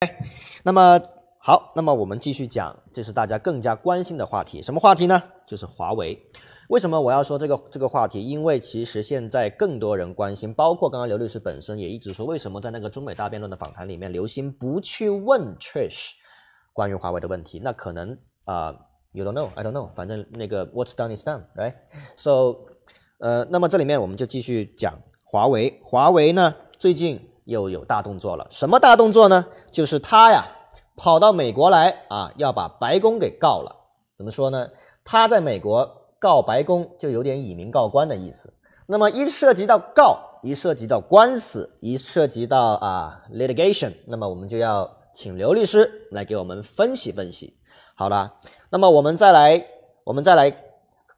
哎，那么好，那么我们继续讲，这是大家更加关心的话题，什么话题呢？就是华为。为什么我要说这个这个话题？因为其实现在更多人关心，包括刚刚刘律师本身也一直说，为什么在那个中美大辩论的访谈里面，刘星不去问 Trish 关于华为的问题？那可能啊，You don't know, I don't know，反正那个 What's done is done, right? So，呃，那么这里面我们就继续讲华为。华为呢，最近。又有大动作了，什么大动作呢？就是他呀，跑到美国来啊，要把白宫给告了。怎么说呢？他在美国告白宫，就有点以民告官的意思。那么一涉及到告，一涉及到官司，一涉及到啊 litigation，那么我们就要请刘律师来给我们分析分析。好了，那么我们再来，我们再来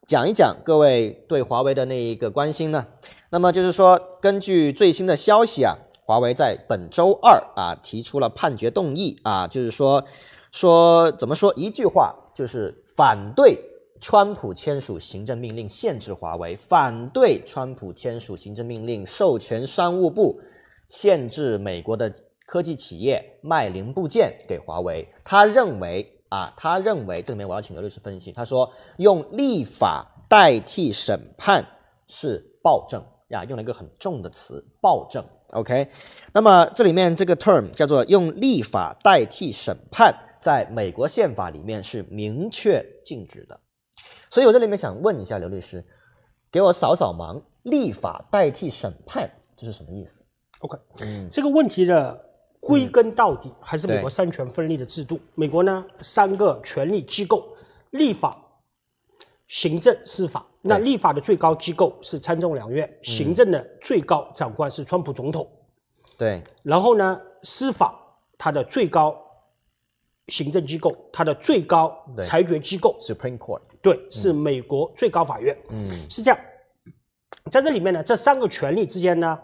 讲一讲各位对华为的那一个关心呢？那么就是说，根据最新的消息啊。华为在本周二啊提出了判决动议啊，就是说，说怎么说一句话，就是反对川普签署行政命令限制华为，反对川普签署行政命令授权商务部限制美国的科技企业卖零部件给华为。他认为啊，他认为这里面我要请刘律师分析。他说，用立法代替审判是暴政呀，用了一个很重的词暴政。OK，那么这里面这个 term 叫做用立法代替审判，在美国宪法里面是明确禁止的。所以我这里面想问一下刘律师，给我扫扫盲，立法代替审判这是什么意思？OK，这个问题的归根到底还是美国三权分立的制度。美国呢三个权力机构：立法、行政、司法。那立法的最高机构是参众两院，行政的最高长官是川普总统，对。然后呢，司法它的最高行政机构，它的最高裁决机构，Supreme Court，对，是美国最高法院，嗯，是这样。在这里面呢，这三个权力之间呢。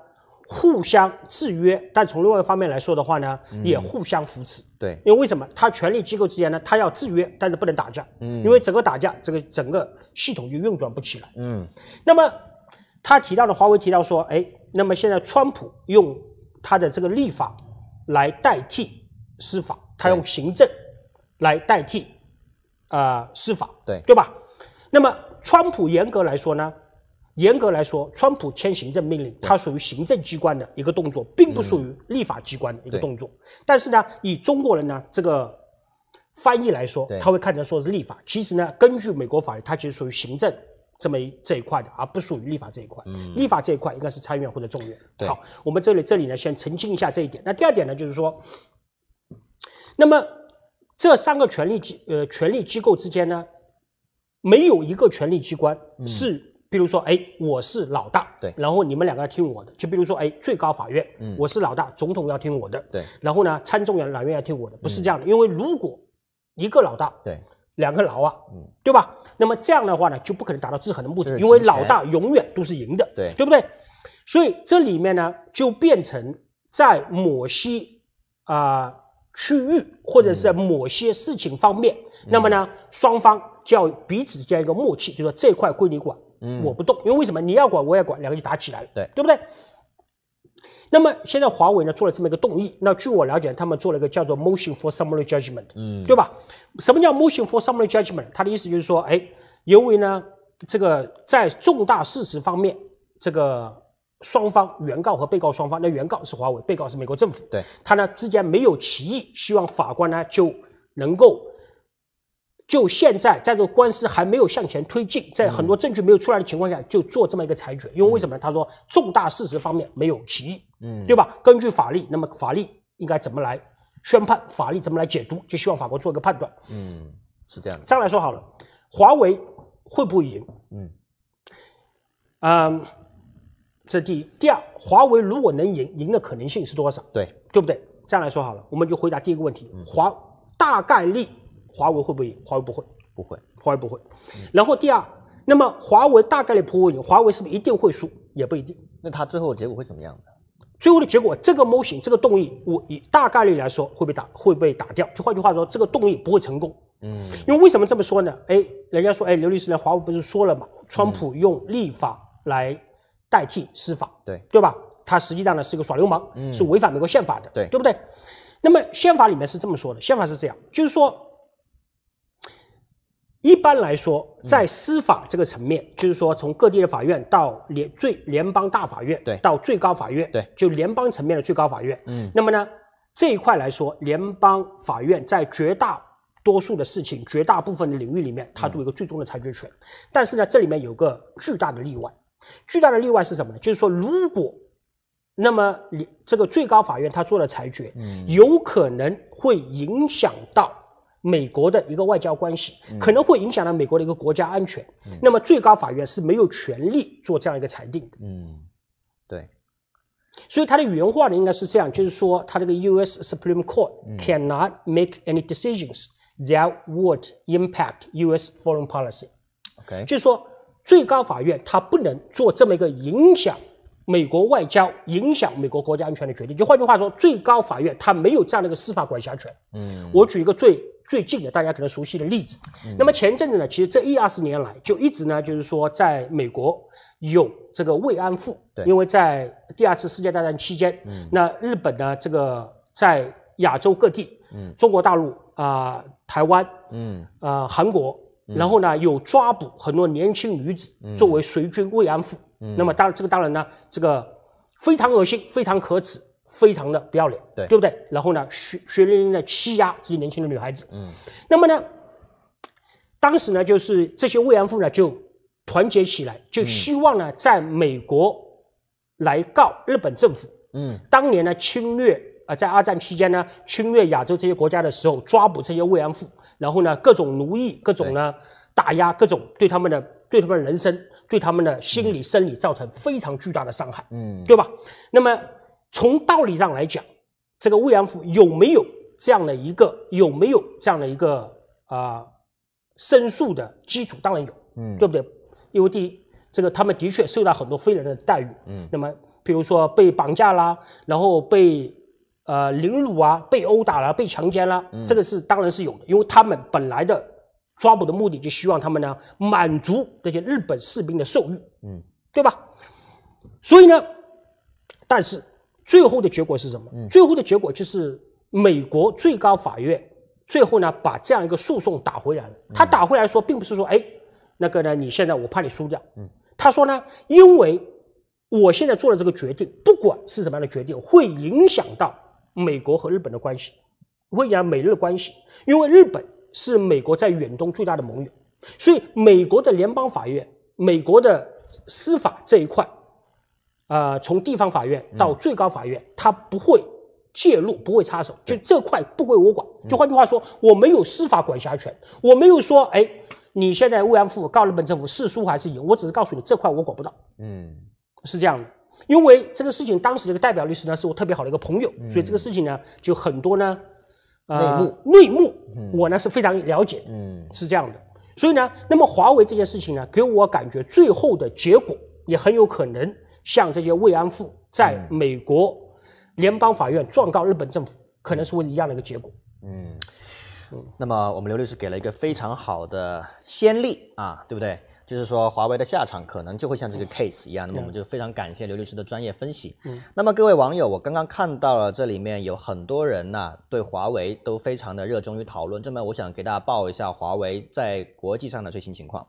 互相制约，但从另外一方面来说的话呢，也互相扶持。对，因为为什么他权力机构之间呢？他要制约，但是不能打架。嗯，因为整个打架，这个整个系统就运转不起来。嗯，那么他提到的华为提到说，哎，那么现在川普用他的这个立法来代替司法，他用行政来代替啊司法。对，对吧？那么川普严格来说呢？严格来说，川普签行政命令，它属于行政机关的一个动作，并不属于立法机关的一个动作。但是呢，以中国人呢这个翻译来说，他会看成说是立法。其实呢，根据美国法律，它其实属于行政这么一这一块的，而不属于立法这一块。嗯，立法这一块应该是参议院或者众院。好，我们这里这里呢先澄清一下这一点。那第二点呢，就是说，那么这三个权力机呃权力机构之间呢，没有一个权力机关是。比如说，哎，我是老大，对，然后你们两个要听我的。就比如说，哎，最高法院，嗯，我是老大，总统要听我的，对。然后呢，参众两院要听我的，不是这样的。因为如果一个老大，对，两个老啊，嗯，对吧？那么这样的话呢，就不可能达到制衡的目的，因为老大永远都是赢的，对，对不对？所以这里面呢，就变成在某些啊区域或者是某些事情方面，那么呢，双方就要彼此建一个默契，就说这块归你管。我不动，因为为什么你要管我也管，两个就打起来了，对对不对？那么现在华为呢做了这么一个动议，那据我了解，他们做了一个叫做 motion for summary judgment，嗯，对吧？什么叫 motion for summary judgment？他的意思就是说，哎，因为呢，这个在重大事实方面，这个双方原告和被告双方，那原告是华为，被告是美国政府，对他呢之间没有歧义，希望法官呢就能够。就现在，在这个官司还没有向前推进，在很多证据没有出来的情况下，就做这么一个裁决，因为为什么？他说重大事实方面没有歧义，嗯，对吧？根据法律，那么法律应该怎么来宣判？法律怎么来解读？就希望法官做一个判断。嗯，是这样的。这样来说好了，华为会不会赢？嗯，嗯，这第一，第二，华为如果能赢，赢的可能性是多少？对，对不对？这样来说好了，我们就回答第一个问题。华大概率。华为会不会赢？华为不会，不会，华为不会。然后第二，那么华为大概率不会赢，华为是不是一定会输？也不一定。那他最后结果会怎么样呢？最后的结果，这个 motion，这个动力，我以大概率来说会被打，会被打掉。就换句话说，这个动力不会成功。嗯。因为为什么这么说呢？哎，人家说，哎，刘律师呢？华为不是说了嘛，川普用立法来代替司法，对对吧？他实际上呢是个耍流氓，嗯，是违反美国宪法的，对对不对？那么宪法里面是这么说的，宪法是这样，就是说。一般来说，在司法这个层面，就是说从各地的法院到联最联邦大法院，对，到最高法院，对，就联邦层面的最高法院，嗯，那么呢这一块来说，联邦法院在绝大多数的事情、绝大部分的领域里面，它都有一个最终的裁决权。但是呢，这里面有个巨大的例外，巨大的例外是什么呢？就是说，如果那么你这个最高法院他做了裁决，嗯，有可能会影响到。美国的一个外交关系可能会影响到美国的一个国家安全，那么最高法院是没有权利做这样一个裁定的。嗯，对。所以他的原话呢应该是这样，就是说他这个 U.S. Supreme Court cannot make any decisions that would impact U.S. foreign policy。OK，就是说最高法院它不能做这么一个影响。美国外交影响美国国家安全的决定，就换句话说，最高法院它没有这样的一个司法管辖权。嗯，我举一个最最近的大家可能熟悉的例子。那么前一阵子呢，其实这一二十年来就一直呢，就是说在美国有这个慰安妇，因为在第二次世界大战期间，那日本呢这个在亚洲各地，中国大陆啊、台湾、嗯啊、韩国，然后呢有抓捕很多年轻女子作为随军慰安妇。那么当然，这个当然呢，这个非常恶心，非常可耻，非常的不要脸，对对不对？然后呢，血血淋淋的欺压这些年轻的女孩子。嗯，那么呢，当时呢，就是这些慰安妇呢就团结起来，就希望呢在美国来告日本政府。嗯，当年呢侵略啊，在二战期间呢侵略亚洲这些国家的时候，抓捕这些慰安妇，然后呢各种奴役，各种呢打压，各种对他们的。对他们人生、对他们的心理、生理造成非常巨大的伤害，嗯，对吧？那么从道理上来讲，这个慰安妇有没有这样的一个、有没有这样的一个啊申诉的基础？当然有，嗯，对不对？因为第一，这个他们的确受到很多非人的待遇，嗯，那么比如说被绑架啦，然后被呃凌辱啊，被殴打了，被强奸了，这个是当然是有的，因为他们本来的。抓捕的目的就希望他们呢满足这些日本士兵的兽欲，嗯，对吧？所以呢，但是最后的结果是什么？最后的结果就是美国最高法院最后呢把这样一个诉讼打回来了。他打回来说，并不是说哎那个呢你现在我怕你输掉，嗯，他说呢，因为我现在做的这个决定，不管是什么样的决定，会影响到美国和日本的关系，会影响美日关系，因为日本。是美国在远东最大的盟友，所以美国的联邦法院、美国的司法这一块，啊，从地方法院到最高法院，他不会介入，不会插手，就这块不归我管。就换句话说，我没有司法管辖权，我没有说，哎，你现在慰安妇告日本政府是输还是赢？我只是告诉你，这块我管不到。嗯，是这样的，因为这个事情当时这个代表律师呢是我特别好的一个朋友，所以这个事情呢就很多呢。内幕，内幕，我呢是非常了解，嗯，是这样的，所以呢，那么华为这件事情呢，给我感觉最后的结果也很有可能像这些慰安妇在美国联邦法院状告日本政府，可能是为一样的一个结果，嗯，那么我们刘律师给了一个非常好的先例啊，对不对？就是说，华为的下场可能就会像这个 case 一样。那么我们就非常感谢刘律师的专业分析。嗯，那么各位网友，我刚刚看到了这里面有很多人呐，对华为都非常的热衷于讨论。这边我想给大家报一下华为在国际上的最新情况。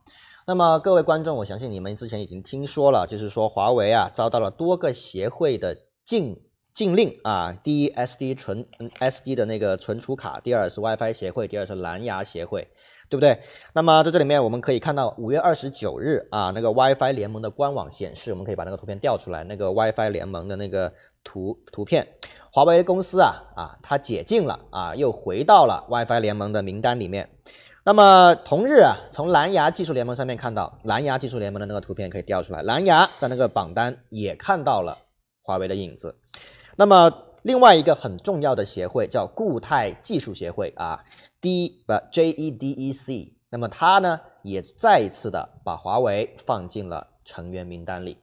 那么各位观众，我相信你们之前已经听说了，就是说华为啊遭到了多个协会的禁禁令啊。第一，SD 存，s d 的那个存储卡；第二是 WiFi 协会；第二是蓝牙协会。对不对？那么在这里面，我们可以看到五月二十九日啊，那个 WiFi 联盟的官网显示，我们可以把那个图片调出来，那个 WiFi 联盟的那个图图片，华为公司啊啊，它解禁了啊，又回到了 WiFi 联盟的名单里面。那么同日啊，从蓝牙技术联盟上面看到，蓝牙技术联盟的那个图片可以调出来，蓝牙的那个榜单也看到了华为的影子。那么。另外一个很重要的协会叫固态技术协会啊，D 不 JEDEC，那么它呢也再一次的把华为放进了成员名单里。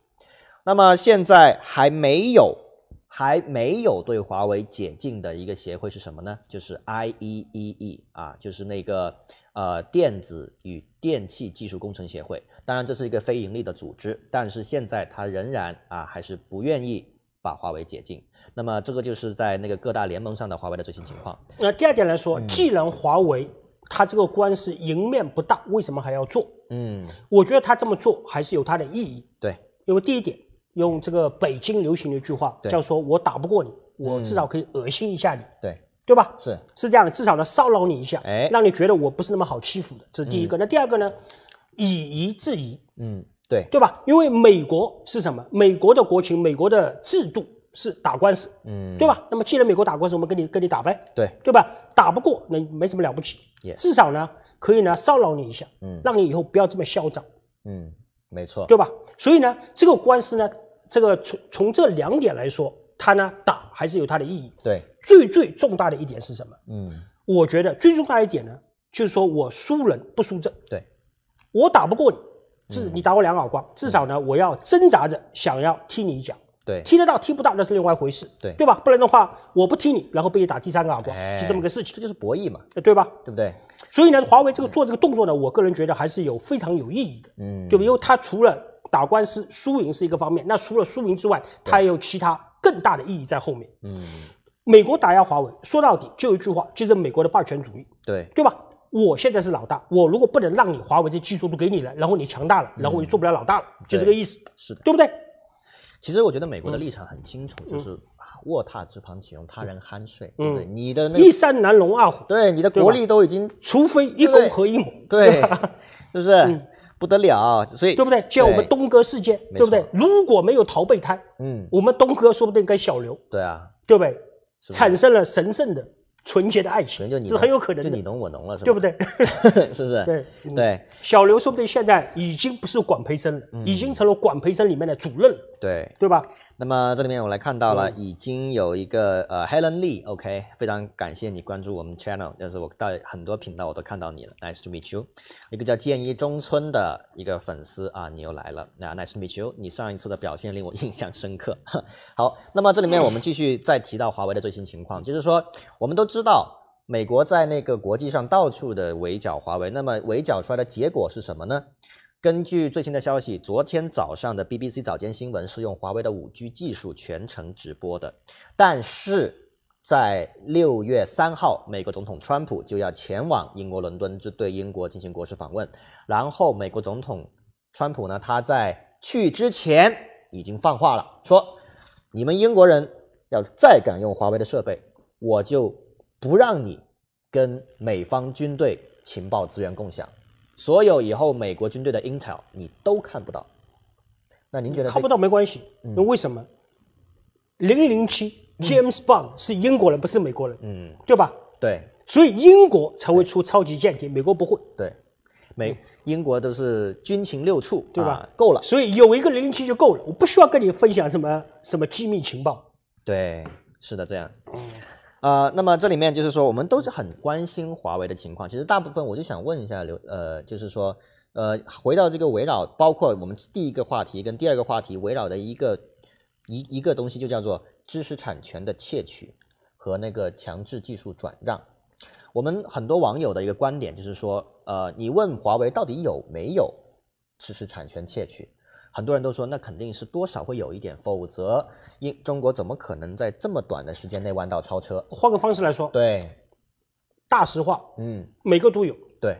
那么现在还没有还没有对华为解禁的一个协会是什么呢？就是 IEEE 啊，就是那个呃电子与电气技术工程协会。当然这是一个非盈利的组织，但是现在它仍然啊还是不愿意。把华为解禁，那么这个就是在那个各大联盟上的华为的最新情况。那第二点来说，既然华为它这个官司赢面不大，为什么还要做？嗯，我觉得他这么做还是有它的意义。对，因为第一点，用这个北京流行的一句话叫“说我打不过你，我至少可以恶心一下你。”对，对吧？是是这样的，至少能骚扰你一下，哎，让你觉得我不是那么好欺负的。这是第一个。那第二个呢？以夷制夷。嗯。对对吧？因为美国是什么？美国的国情，美国的制度是打官司，嗯，对吧？那么既然美国打官司，我们跟你跟你打呗，对对吧？打不过那没什么了不起，至少呢可以呢骚扰你一下，嗯，让你以后不要这么嚣张，嗯，没错，对吧？所以呢，这个官司呢，这个从从这两点来说，它呢打还是有它的意义。对，最最重大的一点是什么？嗯，我觉得最重要一点呢，就是说我输人不输阵，对，我打不过你。至你打我两个耳光，至少呢，我要挣扎着想要踢你一脚，对，踢得到踢不到那是另外一回事，对对吧？不然的话，我不踢你，然后被你打第三个耳光，就这么个事情，这就是博弈嘛，对吧？对不对？所以呢，华为这个做这个动作呢，我个人觉得还是有非常有意义的，嗯，对吧？因为它除了打官司输赢是一个方面，那除了输赢之外，它也有其他更大的意义在后面，嗯。美国打压华为，说到底就一句话，就是美国的霸权主义，对对吧？我现在是老大，我如果不能让你华为这技术都给你了，然后你强大了，然后我就做不了老大了，就这个意思。是的，对不对？其实我觉得美国的立场很清楚，就是卧榻之旁岂容他人酣睡，对不对？你的一山难容二虎，对你的国力都已经，除非一公和一母，对，是不是不得了？所以对不对？像我们东哥事件，对不对？如果没有逃备胎，嗯，我们东哥说不定跟小刘，对啊，对不对？产生了神圣的。纯洁的爱情，这是很有可能的，就你侬我侬了，是吧？对不对？是不是？对对。小刘说不定现在已经不是管培生了，已经成了管培生里面的主任。对对吧？那么这里面我来看到了，已经有一个呃，Helen Lee，OK，非常感谢你关注我们 Channel，但是我到很多频道我都看到你了，Nice to meet you。一个叫建一中村的一个粉丝啊，你又来了，那 Nice to meet you。你上一次的表现令我印象深刻。好，那么这里面我们继续再提到华为的最新情况，就是说我们都。知道美国在那个国际上到处的围剿华为，那么围剿出来的结果是什么呢？根据最新的消息，昨天早上的 BBC 早间新闻是用华为的五 G 技术全程直播的。但是在六月三号，美国总统川普就要前往英国伦敦，就对英国进行国事访问。然后美国总统川普呢，他在去之前已经放话了，说你们英国人要再敢用华为的设备，我就。不让你跟美方军队情报资源共享，所有以后美国军队的 Intel 你都看不到。那您觉得看不到没关系？嗯。为什么？零零七 James Bond 是英国人，不是美国人。嗯，对吧？对。所以英国才会出超级间谍，美国不会。对，美英国都是军情六处，对吧？够了，所以有一个零零七就够了，我不需要跟你分享什么什么机密情报。对，是的，这样。嗯。呃，那么这里面就是说，我们都是很关心华为的情况。其实大部分，我就想问一下刘，呃，就是说，呃，回到这个围绕包括我们第一个话题跟第二个话题围绕的一个一一个东西，就叫做知识产权的窃取和那个强制技术转让。我们很多网友的一个观点就是说，呃，你问华为到底有没有知识产权窃取？很多人都说，那肯定是多少会有一点，否则英中国怎么可能在这么短的时间内弯道超车？换个方式来说，对，大实话，嗯，每个都有，对，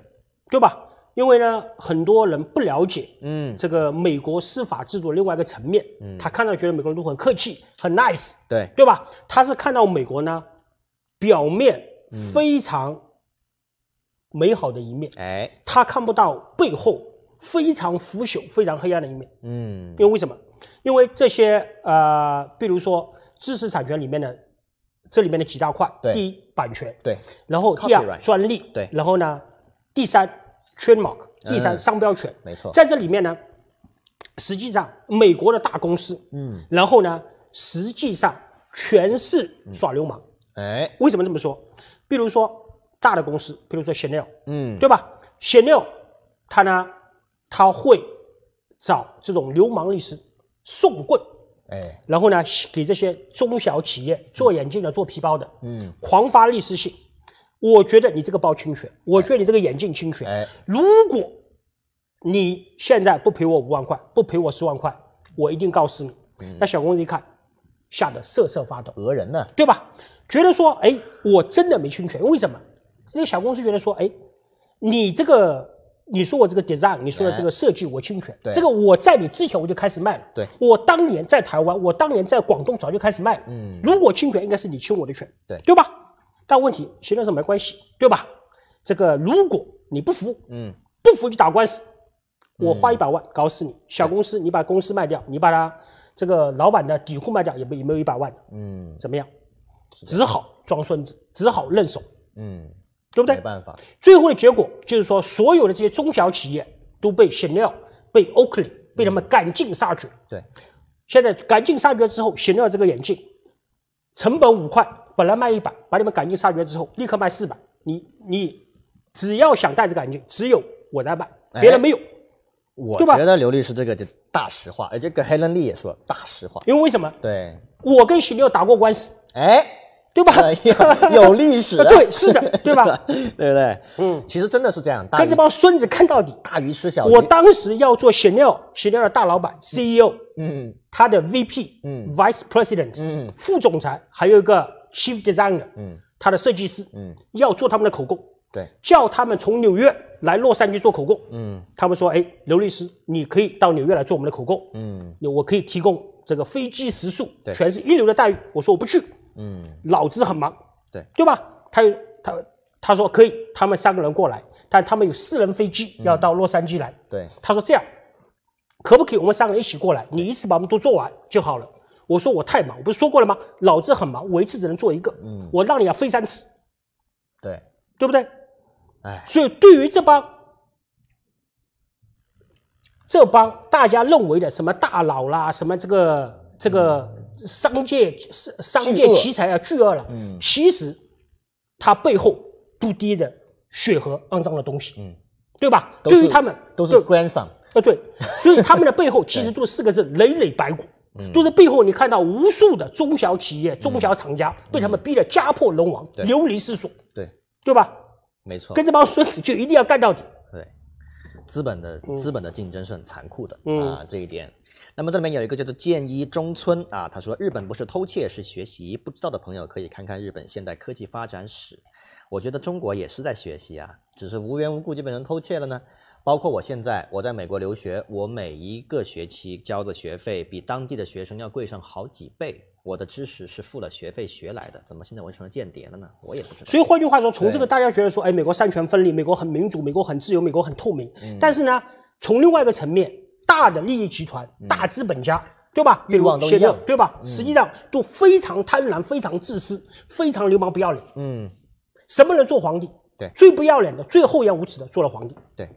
对吧？因为呢，很多人不了解，嗯，这个美国司法制度另外一个层面，嗯，他看到觉得美国人都很客气，很 nice，对，对吧？他是看到美国呢表面非常美好的一面，哎，他看不到背后。非常腐朽、非常黑暗的一面。嗯，因为为什么？因为这些呃，比如说知识产权里面的，这里面的几大块。对，第一版权。对。然后第二专利。对。然后呢，第三，圈码。第三，商标权。没错。在这里面呢，实际上美国的大公司，嗯，然后呢，实际上全是耍流氓。哎，为什么这么说？比如说大的公司，比如说 c h a n e l 嗯，对吧 c h a n e l 它呢？他会找这种流氓律师送棍，哎，然后呢，给这些中小企业做眼镜的、做皮包的，嗯，狂发律师信。我觉得你这个包侵权，我觉得你这个眼镜侵权。哎，如果你现在不赔我五万块，不赔我十万块，我一定告死你。那小公司一看，吓得瑟瑟发抖，讹人呢，对吧？觉得说，哎，我真的没侵权，为什么？这个小公司觉得说，哎，你这个。你说我这个 design，你说的这个设计我侵权，这个我在你之前我就开始卖了。对，我当年在台湾，我当年在广东早就开始卖了。嗯，如果侵权应该是你侵我的权，对对吧？但问题，理论上没关系，对吧？这个如果你不服，嗯，不服就打官司，我花一百万搞死你。小公司，你把公司卖掉，你把它这个老板的底裤卖掉，也没有没有一百万？嗯，怎么样？只好装孙子，只好认怂。嗯。对不对？没办法，最后的结果就是说，所有的这些中小企业都被新料、被 Oakley、被他们赶尽杀绝。对，现在赶尽杀绝之后，新料这个眼镜成本五块，本来卖一百，把你们赶尽杀绝之后，立刻卖四百。你你只要想戴这个眼镜，只有我在卖，别人没有。我觉得刘律师这个就大实话，而且跟黑人丽也说大实话，因为为什么？对，我跟新料打过官司。哎。对吧？有历史，对，是的，对吧？对不对？嗯，其实真的是这样。跟这帮孙子看到底大鱼吃小鱼。我当时要做 Chanel，Chanel 的大老板，CEO，嗯，他的 VP，嗯，Vice President，嗯，副总裁，还有一个 Chief Designer，嗯，他的设计师，嗯，要做他们的口供，对，叫他们从纽约来洛杉矶做口供，嗯，他们说，哎，刘律师，你可以到纽约来做我们的口供，嗯，我可以提供这个飞机食宿，全是一流的待遇。我说我不去。嗯，老子很忙，对对吧？他他他说可以，他们三个人过来，但他们有私人飞机要到洛杉矶来。对，他说这样，可不可以我们三个人一起过来？你一次把我们都做完就好了。我说我太忙，我不是说过了吗？老子很忙，我一次只能做一个。嗯，我让你要飞三次。对，对不对？哎，所以对于这帮这帮大家认为的什么大佬啦，什么这个这个。商界商商界奇才啊，巨鳄了。嗯，其实他背后都滴的血和肮脏的东西，嗯，对吧？对于他们都是观赏，啊对，所以他们的背后其实 都是四个字：累累白骨。嗯，都是背后你看到无数的中小企业、中小厂家被他们逼得家破人亡、流离失所，对对吧？没错，跟这帮孙子就一定要干到底。资本的资本的竞争是很残酷的，啊，这一点。那么这里面有一个叫做建一中村啊，他说日本不是偷窃，是学习。不知道的朋友可以看看日本现代科技发展史。我觉得中国也是在学习啊，只是无缘无故就被人偷窃了呢。包括我现在我在美国留学，我每一个学期交的学费比当地的学生要贵上好几倍。我的知识是付了学费学来的，怎么现在我成了间谍了呢？我也不知道。所以换句话说，从这个大家觉得说，哎，美国三权分立，美国很民主，美国很自由，美国很透明。但是呢，从另外一个层面，大的利益集团、大资本家，对吧？欲望都一样，对吧？实际上都非常贪婪、非常自私、非常流氓、不要脸。嗯。什么人做皇帝？对，最不要脸的、最厚颜无耻的做了皇帝。对。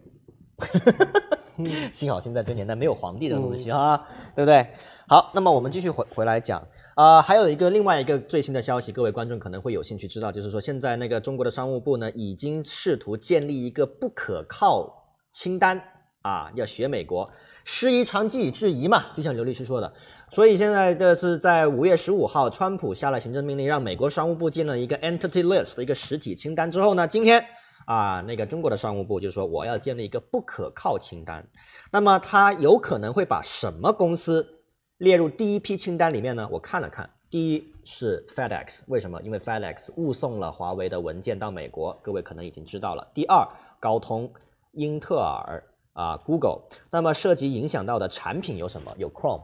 哈哈，幸好现在这年代没有皇帝的东西哈，对不对？好，那么我们继续回回来讲啊，还有一个另外一个最新的消息，各位观众可能会有兴趣知道，就是说现在那个中国的商务部呢，已经试图建立一个不可靠清单啊，要学美国师夷长技以制夷嘛，就像刘律师说的，所以现在这是在五月十五号，川普下了行政命令，让美国商务部建了一个 entity list 的一个实体清单之后呢，今天。啊，那个中国的商务部就说我要建立一个不可靠清单，那么他有可能会把什么公司列入第一批清单里面呢？我看了看，第一是 FedEx，为什么？因为 FedEx 误送了华为的文件到美国，各位可能已经知道了。第二，高通、英特尔啊，Google，那么涉及影响到的产品有什么？有 Chrome，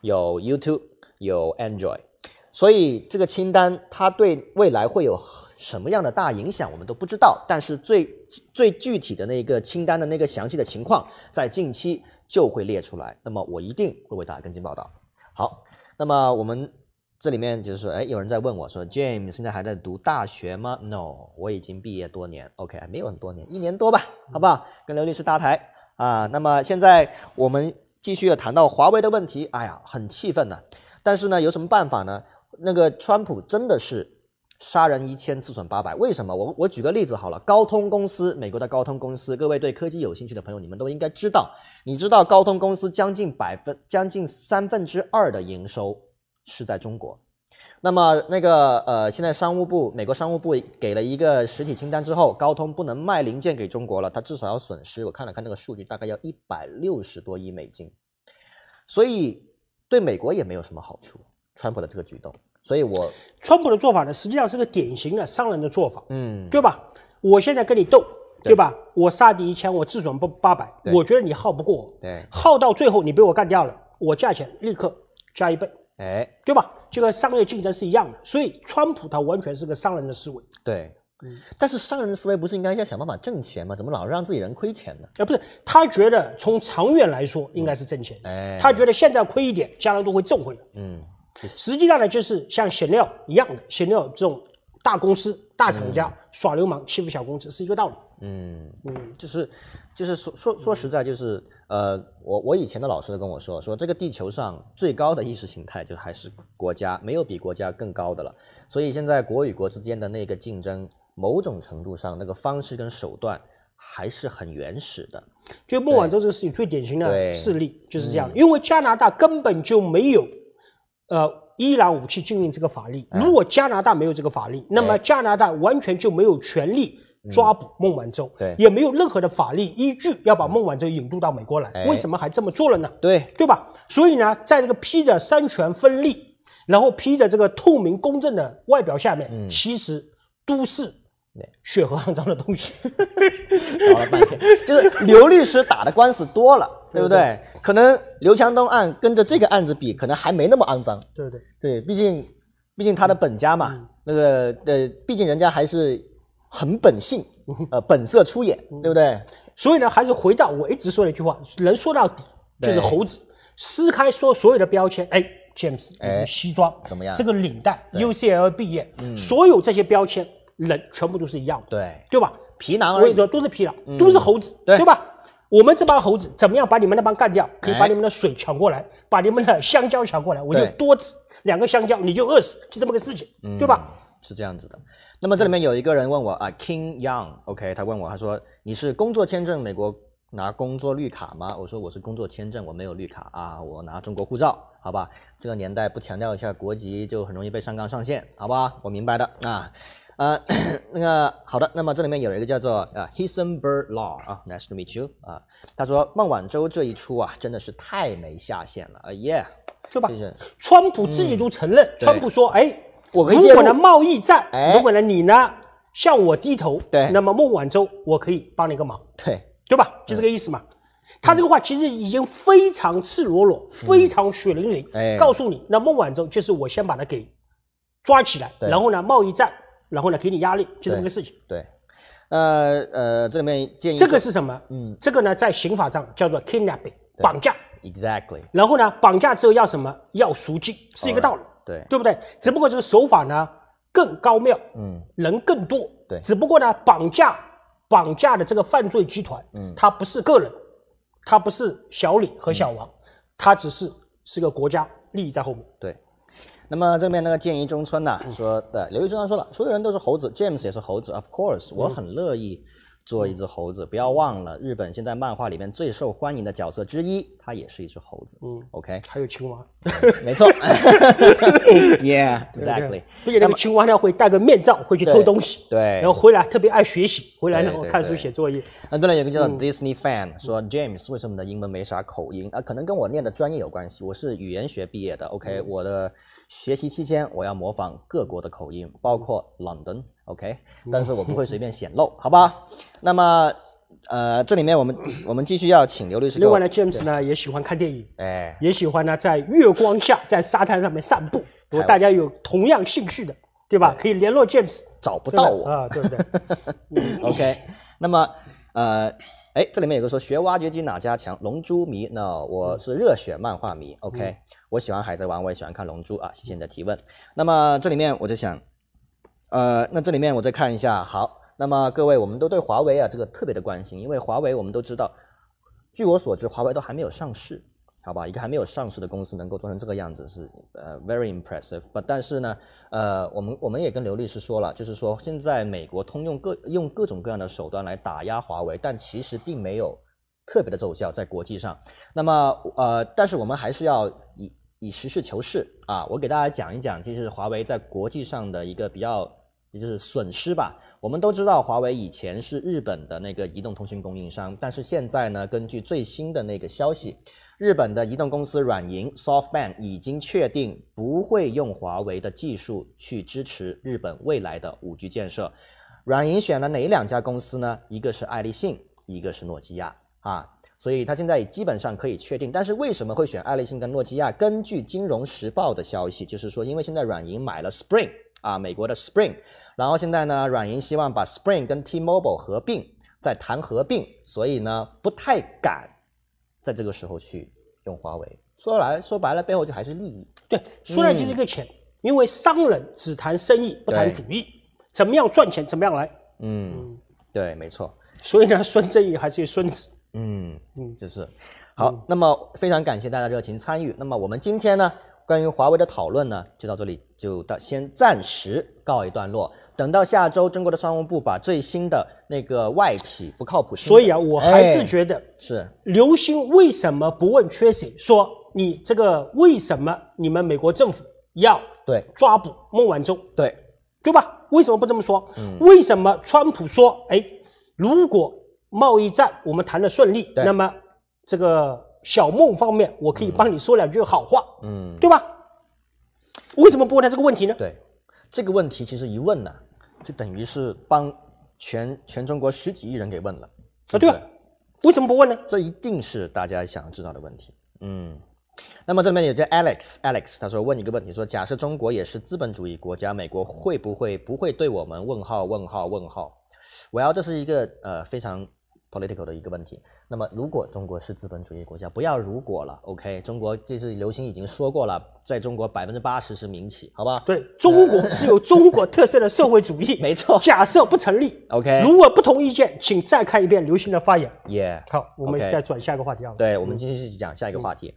有 YouTube，有 Android，所以这个清单它对未来会有。什么样的大影响我们都不知道，但是最最具体的那个清单的那个详细的情况，在近期就会列出来。那么我一定会为大家跟进报道。好，那么我们这里面就是说，哎，有人在问我说，James 现在还在读大学吗？No，我已经毕业多年。OK，没有很多年，一年多吧，好不好？跟刘律师搭台啊。那么现在我们继续要谈到华为的问题，哎呀，很气愤呐。但是呢，有什么办法呢？那个川普真的是。杀人一千，自损八百。为什么？我我举个例子好了。高通公司，美国的高通公司，各位对科技有兴趣的朋友，你们都应该知道。你知道高通公司将近百分将近三分之二的营收是在中国。那么那个呃，现在商务部美国商务部给了一个实体清单之后，高通不能卖零件给中国了，它至少要损失。我看了看那个数据，大概要一百六十多亿美金。所以对美国也没有什么好处。川普的这个举动。所以，我川普的做法呢，实际上是个典型的商人的做法，嗯，对吧？我现在跟你斗，对吧？我杀敌一千，我自损八八百，我觉得你耗不过我，对，耗到最后你被我干掉了，我价钱立刻加一倍，哎，对吧？这个商业竞争是一样的，所以川普他完全是个商人的思维，对，嗯。但是商人的思维不是应该要想办法挣钱吗？怎么老是让自己人亏钱呢？啊，不是，他觉得从长远来说应该是挣钱，哎，他觉得现在亏一点，将来都会挣回来，嗯。实际上呢，就是像 Chanel 一样的 Chanel 这种大公司、大厂家耍流氓欺负小公司是一个道理。嗯嗯，就是就是说说说实在，就是呃，我我以前的老师都跟我说，说这个地球上最高的意识形态就还是国家，没有比国家更高的了。所以现在国与国之间的那个竞争，某种程度上那个方式跟手段还是很原始的。就孟晚舟这个事情最典型的事例就是这样，因为加拿大根本就没有。呃，伊朗武器禁运这个法律，如果加拿大没有这个法律，那么加拿大完全就没有权利抓捕孟晚舟，对，也没有任何的法律依据要把孟晚舟引渡到美国来，为什么还这么做了呢？对，对吧？所以呢，在这个披着三权分立，然后披着这个透明公正的外表下面，其实都是。血和肮脏的东西，搞了半天，就是刘律师打的官司多了，对不对？可能刘强东案跟着这个案子比，可能还没那么肮脏。对对对，毕竟毕竟他的本家嘛，那个呃，毕竟人家还是很本性，呃，本色出演，对不对？所以呢，还是回到我一直说的一句话：人说到底就是猴子，撕开说所有的标签，哎，James，哎，西装怎么样？这个领带，UCL 毕业，所有这些标签。人全部都是一样的，对对吧？皮囊，我跟你说，都是皮囊，都是猴子，对吧？我们这帮猴子怎么样把你们那帮干掉？可以把你们的水抢过来，把你们的香蕉抢过来，我就多吃两个香蕉，你就饿死，就这么个事情，对吧？是这样子的。那么这里面有一个人问我啊，King Young，OK，他问我，他说你是工作签证美国？拿工作绿卡吗？我说我是工作签证，我没有绿卡啊，我拿中国护照，好吧。这个年代不强调一下国籍，就很容易被上纲上线，好吧？我明白的啊，呃，那个好的，那么这里面有一个叫做呃 Heisenberg Law 啊，Nice to meet you 啊，他说孟晚舟这一出啊，真的是太没下限了啊耶，对吧？就是川普自己都承认，川普说，哎，我可如果呢贸易战，如果呢你呢向我低头，对，那么孟晚舟我可以帮你个忙，对。对吧？就这个意思嘛。他这个话其实已经非常赤裸裸，非常血淋淋，告诉你，那孟晚舟就是我先把他给抓起来，然后呢，贸易战，然后呢，给你压力，就这么个事情。对，呃呃，这里面建议这个是什么？嗯，这个呢，在刑法上叫做 kidnapping，绑架。Exactly。然后呢，绑架之后要什么？要赎金，是一个道理。对，对不对？只不过这个手法呢更高妙，嗯，人更多。对，只不过呢，绑架。绑架的这个犯罪集团，嗯，他不是个人，他不是小李和小王，他只是是个国家利益在后面。对，那么这边那个建议中村呢说对，刘玉中他说了，所有人都是猴子，James 也是猴子，Of course，我很乐意。做一只猴子，不要忘了，日本现在漫画里面最受欢迎的角色之一，它也是一只猴子。嗯，OK。还有青蛙，没错。Yeah，exactly。不觉得青蛙呢会戴个面罩，会去偷东西？对。然后回来特别爱学习，回来然后看书写作业。很多人有个叫 Disney fan 说 James 为什么呢？英文没啥口音啊？可能跟我念的专业有关系。我是语言学毕业的。OK，我的学习期间我要模仿各国的口音，包括 London。OK，但是我不会随便显露，好吧？那么，呃，这里面我们我们继续要请刘律师。另外呢，James 呢也喜欢看电影，哎，也喜欢呢在月光下在沙滩上面散步。如果大家有同样兴趣的，对吧？可以联络 James。找不到我啊，对不对？OK，那么，呃，哎，这里面有个说学挖掘机哪家强？龙珠迷，那我是热血漫画迷。OK，我喜欢海贼王，我也喜欢看龙珠啊。谢谢你的提问。那么这里面我就想。呃，那这里面我再看一下。好，那么各位，我们都对华为啊这个特别的关心，因为华为我们都知道，据我所知，华为都还没有上市，好吧？一个还没有上市的公司能够做成这个样子，是呃 very impressive。But 但是呢，呃，我们我们也跟刘律师说了，就是说现在美国通用各用各种各样的手段来打压华为，但其实并没有特别的奏效在国际上。那么呃，但是我们还是要以以实事求是啊，我给大家讲一讲，就是华为在国际上的一个比较。也就是损失吧。我们都知道，华为以前是日本的那个移动通讯供应商，但是现在呢，根据最新的那个消息，日本的移动公司软银 （SoftBank） 已经确定不会用华为的技术去支持日本未来的五 G 建设。软银选了哪两家公司呢？一个是爱立信，一个是诺基亚啊。所以它现在基本上可以确定。但是为什么会选爱立信跟诺基亚？根据《金融时报》的消息，就是说，因为现在软银买了 Spring。啊，美国的 Spring，然后现在呢，软银希望把 Spring 跟 T-Mobile 合并，在谈合并，所以呢，不太敢在这个时候去用华为。说来说白了，背后就还是利益。对，说来就是一个钱，因为商人只谈生意，不谈主义，怎么样赚钱，怎么样来。嗯，对，没错。所以呢，孙正义还是一个孙子。嗯嗯，就是。好，那么非常感谢大家热情参与。那么我们今天呢？关于华为的讨论呢，就到这里，就到先暂时告一段落。等到下周，中国的商务部把最新的那个外企不靠谱，所以啊，我还是觉得是刘星为什么不问 c h s 说你这个为什么你们美国政府要对抓捕孟晚舟？对对吧？为什么不这么说？为什么川普说哎，如果贸易战我们谈的顺利，那么这个？小梦方面，我可以帮你说两句好话，嗯，对吧？为什么不问他这个问题呢？对，这个问题其实一问呢，就等于是帮全全中国十几亿人给问了啊！对，为什么不问呢？这一定是大家想要知道的问题。嗯，那么这边有这 Alex，Alex，他说问一个问题：说假设中国也是资本主义国家，美国会不会不会对我们？问号问号问号。我要这是一个呃非常。political 的一个问题。那么，如果中国是资本主义国家，不要如果了。OK，中国这次刘星已经说过了，在中国百分之八十是民企，好吧？对，中国是有中国特色的社会主义。没错，假设不成立。OK，如果不同意见，请再看一遍刘星的发言。Yeah，好，我们再转下一个话题啊。对我们今天继续讲下一个话题。